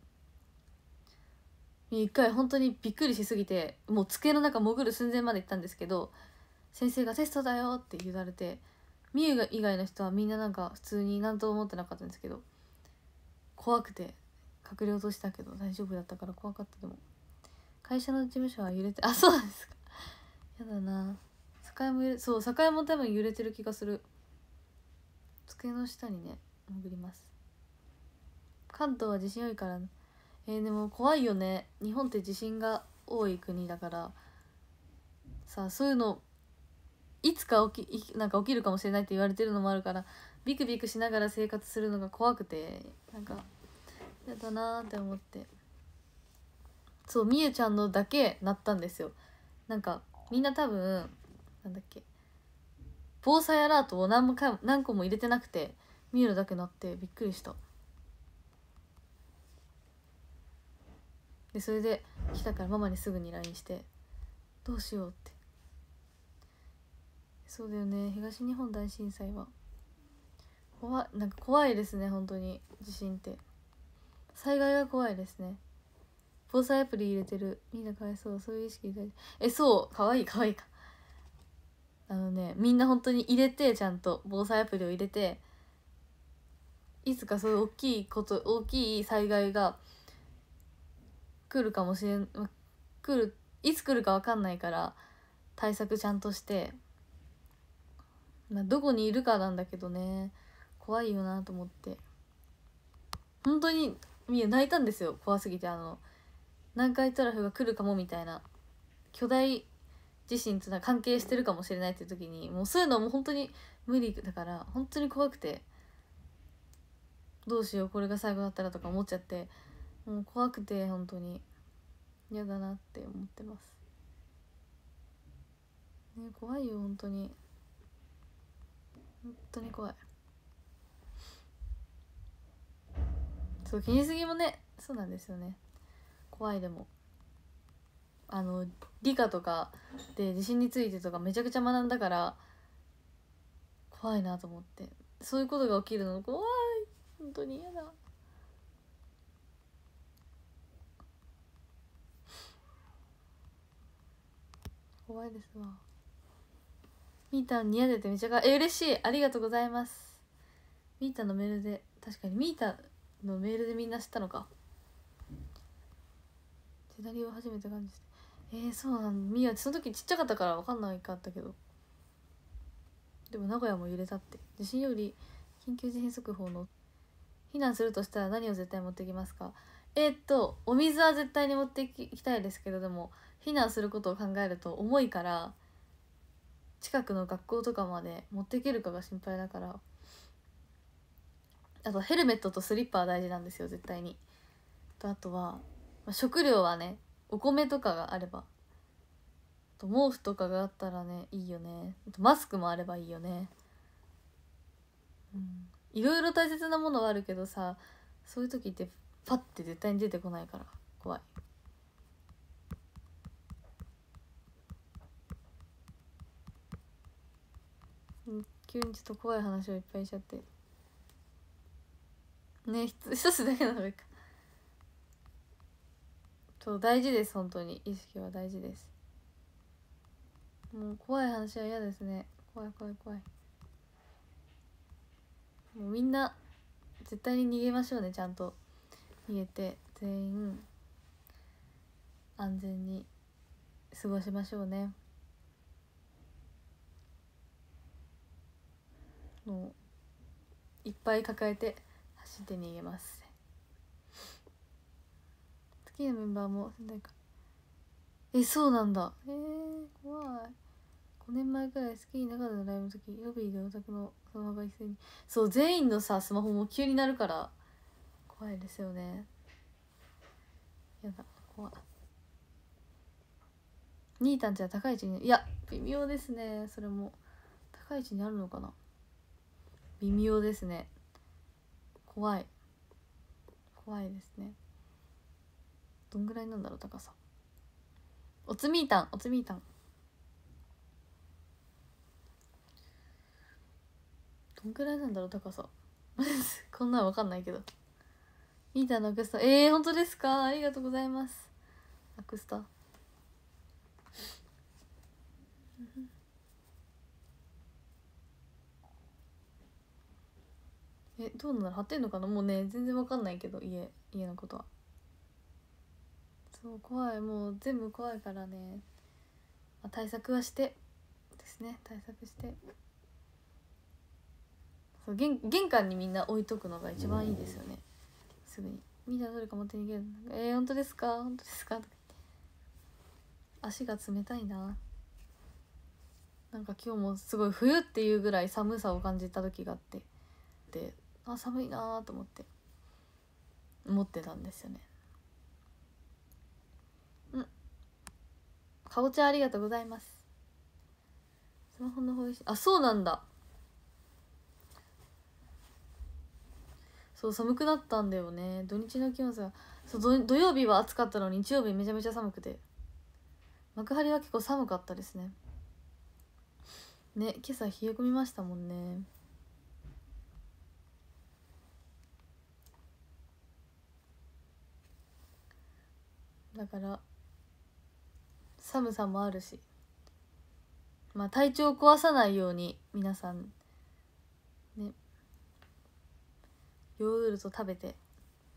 一回本当にびっくりしすぎてもう机の中潜る寸前まで行ったんですけど先生が「テストだよ」って言われてみゆ以外の人はみんななんか普通になんとも思ってなかったんですけど怖くて隠れ落としたけど大丈夫だったから怖かったでも会社の事務所は揺れてあそうなんですかやだな境もそう境も多分揺れてる気がする机の下にね潜ります関東は地震多いからえー、でも怖いよね日本って地震が多い国だからさあそういうのいつか起きなんか起きるかもしれないって言われてるのもあるからビクビクしながら生活するのが怖くてなんか。やだなって思ってそうみゆちゃんのだけ鳴ったんですよなんかみんな多分なんだっけ防災アラートを何もか何個も入れてなくてみゆのだけ鳴ってびっくりしたでそれで来たからママにすぐに LINE して「どうしよう」ってそうだよね東日本大震災は怖なんか怖いですね本当に地震って。災害が怖いですね防災アプリ入れてるみんなかわいそうそういう意識でえそうかわいいかわいいかあのねみんな本当に入れてちゃんと防災アプリを入れていつかそういう大きいこと大きい災害が来るかもしれん来るいつ来るか分かんないから対策ちゃんとして、まあ、どこにいるかなんだけどね怖いよなと思って本当にみゆ泣いたんですよ怖すぎてあの南海トラフが来るかもみたいな巨大地震のな関係してるかもしれないっていう時にもうそういうのも本当に無理だから本当に怖くてどうしようこれが最後だったらとか思っちゃってもう怖くて本当に嫌だなって思ってます。ね怖いよ本当に本当に怖い。そうすぎもねそうなんですよね怖いでもあの理科とかで地震についてとかめちゃくちゃ学んだから怖いなと思ってそういうことが起きるの怖い本当に嫌だ怖いですわみーたんにやでてめちゃかえ嬉しいありがとうございますみーたんのメールで確かにみーたんのメールでみんな知ったのか手だを初めて感じてえー、そうなのみ宮その時ちっちゃかったから分かんないかったけどでも名古屋も揺れたって地震より緊急地震速報の避難するとしたら何を絶対持ってきますかえー、っとお水は絶対に持ってききたいですけどでも避難することを考えると重いから近くの学校とかまで持っていけるかが心配だからあとヘルメットとスリッパは大事なんですよ絶対にとあとは、まあ、食料はねお米とかがあればと毛布とかがあったらねいいよねマスクもあればいいよねうんいろいろ大切なものはあるけどさそういう時ってパッて絶対に出てこないから怖い。急にちょっと怖い話をいっぱいしちゃって。ね 一つだけなのかそう大事です本当に意識は大事ですもう怖い話は嫌ですね怖い怖い怖いもうみんな絶対に逃げましょうねちゃんと逃げて全員安全に過ごしましょうねもういっぱい抱えて走って逃げます好きなメンバーも仙台かえそうなんだえー、怖い5年前くらい好きにかっのライブの時ロビーでオタクのスマ一斉にそう全員のさスマホも急になるから怖いですよねやだ怖い兄たんちは高い位置にいや微妙ですねそれも高い位置にあるのかな微妙ですね怖い怖いですねどんぐらいなんだろう高さおつみーたんおつみーたんどんぐらいなんだろう高さ こんなんわかんないけどみーたんのアクスタえー、本当ですかありがとうございますアクスタえどうなん貼ってんのかなもうね全然わかんないけど家家のことはそう怖いもう全部怖いからね、まあ、対策はしてですね対策してそう玄玄関にみんな置いとくのが一番いいですよねすぐにみんなどれか持って逃げるえー、本当ですか本当ですかとか足が冷たいななんか今日もすごい冬っていうぐらい寒さを感じた時があってであ寒いなと思って思ってたんですよねうんかぼちゃありがとうございますスマホの方あそうなんだそう寒くなったんだよね土日の気温差そう土曜日は暑かったのに日曜日めちゃめちゃ寒くて幕張は結構寒かったですねね今朝冷え込みましたもんねだから寒さもあるしまあ体調を壊さないように皆さんねヨーグルト食べて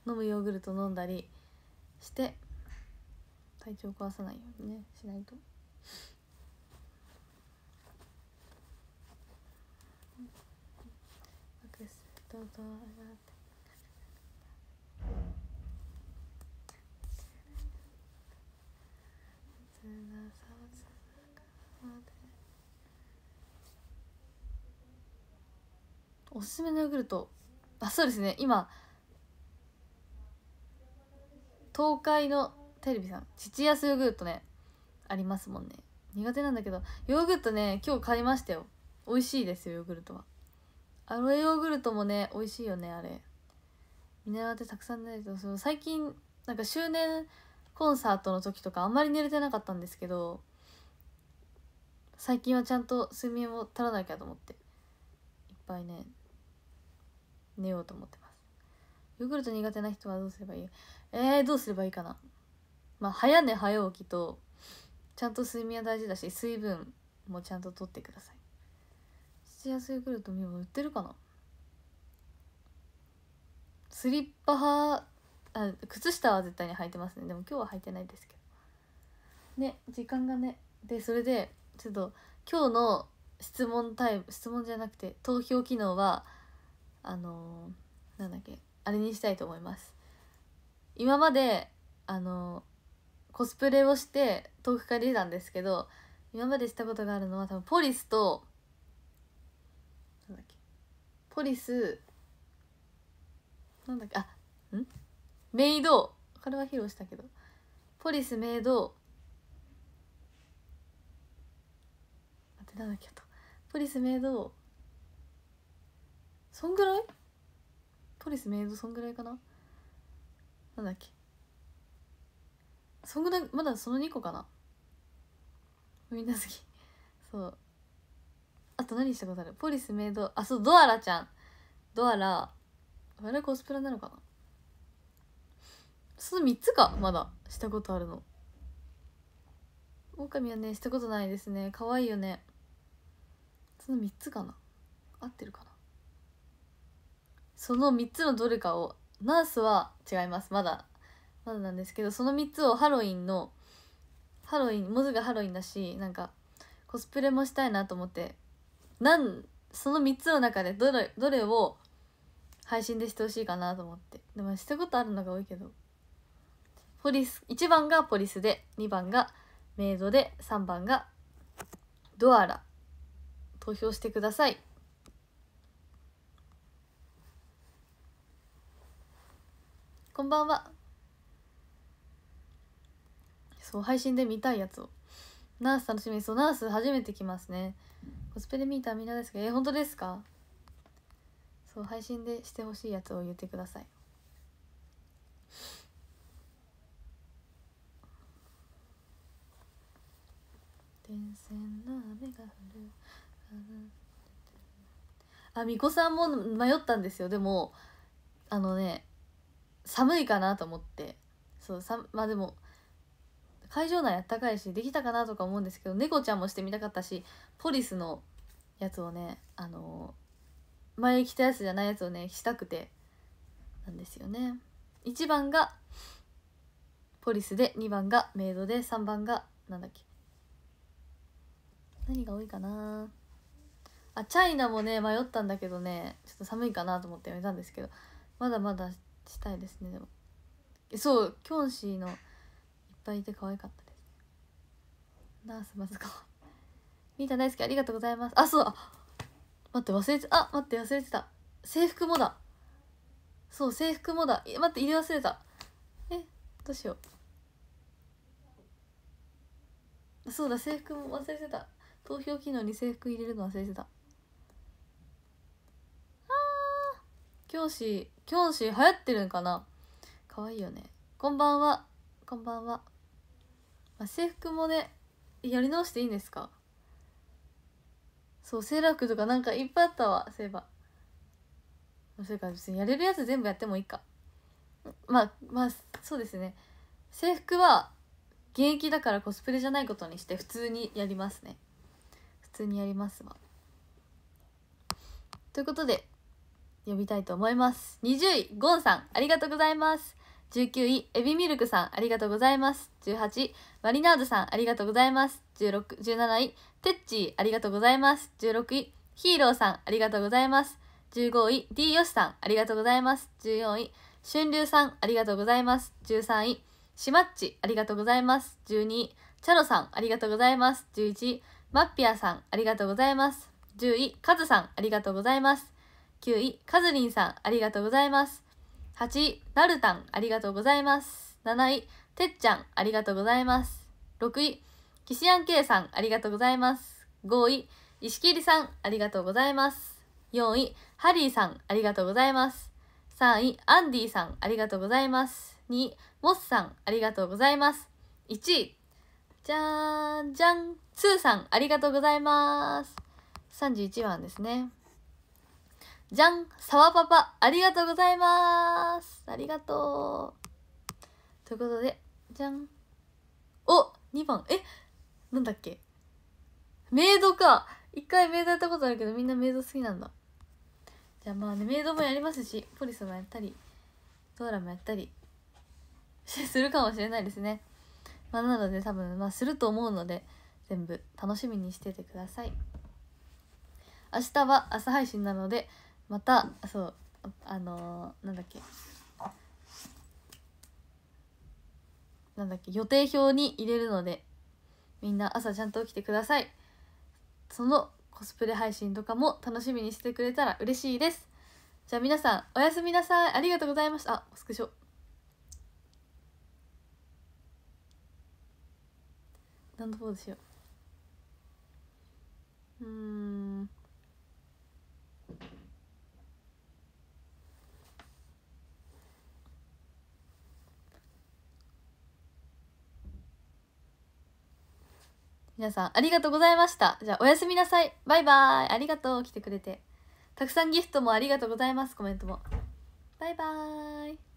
飲むヨーグルト飲んだりして体調壊さないようにねしないと。どうぞおすすめのヨーグルトあそうですね今東海のテレビさん父安ヨーグルトねありますもんね苦手なんだけどヨーグルトね今日買いましたよ美味しいですよヨーグルトはアロエヨーグルトもね美味しいよねあれ見習ってたくさん寝るとそう最近なんか周年コンサートの時とかあんまり寝れてなかったんですけど最近はちゃんと睡眠を取らなきゃと思っていっぱいね寝ようと思ってますヨーグルト苦手な人はどうすればいいえー、どうすればいいかなまあ早寝早起きとちゃんと睡眠は大事だし水分もちゃんととってください土スヨーグルトミも売ってるかなスリッパ派あ靴下は絶対に履いてますねでも今日は履いてないですけどね時間がねでそれでちょっと今日の質問タイム質問じゃなくて投票機能はあのー、なんだっけあれにしたいと思います今まであのー、コスプレをして遠くから出たんですけど今までしたことがあるのは多分ポリスとなんだっけポリスなんだっけあんメイドこれは披露したけどポリスメイド待ってなんだっけとポリスメイドそんぐらいポリスメイドそんぐらいかななんだっけそんぐらいまだその2個かなみんな好き そうあと何したことあるポリスメイドあそうドアラちゃんドアラあれコスプレなのかなその3つかまだしたことあるの狼はねしたことないですね可愛いよねその3つかな合ってるかなその3つのどれかをナースは違いますまだまだなんですけどその3つをハロウィンのハロウィンモズがハロウィンだしなんかコスプレもしたいなと思ってなんその3つの中でどれどれを配信でしてほしいかなと思ってでもしたことあるのが多いけどポリス1番がポリスで2番がメイドで3番がドアラ投票してくださいこんばんはそう配信で見たいやつをナース楽しみそうナース初めて来ますねコスプレミーみんなですけどえ本当ですかそう配信でしてほしいやつを言ってくださいあみこさんも迷ったんですよでもあのね寒いかなと思ってそうさまあでも会場内あったかいしできたかなとか思うんですけど猫ちゃんもしてみたかったしポリスのやつをねあのー、前来たやつじゃないやつをねしたくてなんですよね1番がポリスで2番がメイドで3番がなんだっけ何が多いかなあチャイナもね迷ったんだけどねちょっと寒いかなと思ってやめたんですけどまだまだしたいですねでもそうキョンシーのいっぱいいて可愛かったですナースまずかみーた大好きありがとうございますあそうだ待って忘れてあ待って忘れてた制服もだそう制服もだえ待って入れ忘れたえどうしようそうだ制服も忘れてた投票機能に制服入れるの忘れてたあ教師教師流行ってるんかな可愛いよねこんばんはこんばんは、まあ、制服もねやり直していいんですかそうセーラー服とかなんかいっぱいあったわそういえばそれから別にやれるやつ全部やってもいいかまあまあそうですね制服は現役だからコスプレじゃないことにして普通にやりますね普通にやりますわということで読みたいと思います。20位、ゴンさん、ありがとうございます。19位、エビミルクさん、ありがとうございます。18位、マリナーズさん、ありがとうございます。16 17位、テッチー、ありがとうございます。16位、ヒーローさん、ありがとうございます。15位、D ヨシさん、ありがとうございます。14位、春流さん、ありがとうございます。13位、シマッチ、ありがとうございます。12位、チャロさん、ありがとうございます。11位、マッピアさん、ありがとうございます。10位、カズさん、ありがとうございます。9位、カズリンさん、ありがとうございます。8位、ナルタン、ありがとうございます。7位、てっちゃん、ありがとうございます。6位、キシアンケイさん、ありがとうございます。5位、石切さん、ありがとうございます。4位、ハリーさん、ありがとうございます。3位、アンディさん、ありがとうございます。2位、モスさん、ありがとうございます。1位、じゃーん、じゃん、ツーさん、ありがとうございます。31番ですね。じゃんサワパパありがとうございますありがとうということで、じゃんお !2 番えなんだっけメイドか一回メイドやったことあるけどみんなメイド好きなんだ。じゃあまあね、メイドもやりますし、ポリスもやったり、ドラもやったり、するかもしれないですね。まあなので多分、まあすると思うので、全部楽しみにしててください。明日は朝配信なので、またそうあのー、なんだっけなんだっけ予定表に入れるのでみんな朝ちゃんと起きてくださいそのコスプレ配信とかも楽しみにしてくれたら嬉しいですじゃあ皆さんおやすみなさいありがとうございましたあスクショ何のポーズしよううん皆さんありがとうございました。じゃあおやすみなさい。バイバイ。ありがとう。来てくれて。たくさんギフトもありがとうございます。コメントも。バイバーイ。